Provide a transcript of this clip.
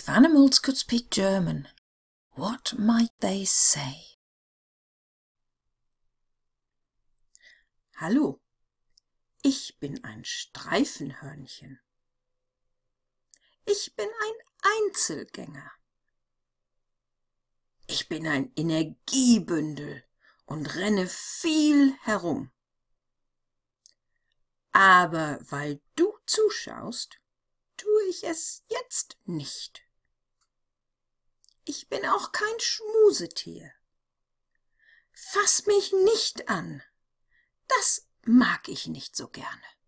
If animals could speak German, what might they say? Hallo, ich bin ein Streifenhörnchen. Ich bin ein Einzelgänger. Ich bin ein Energiebündel und renne viel herum. Aber weil du zuschaust, tue ich es jetzt nicht ich bin auch kein Schmusetier. Fass mich nicht an, das mag ich nicht so gerne.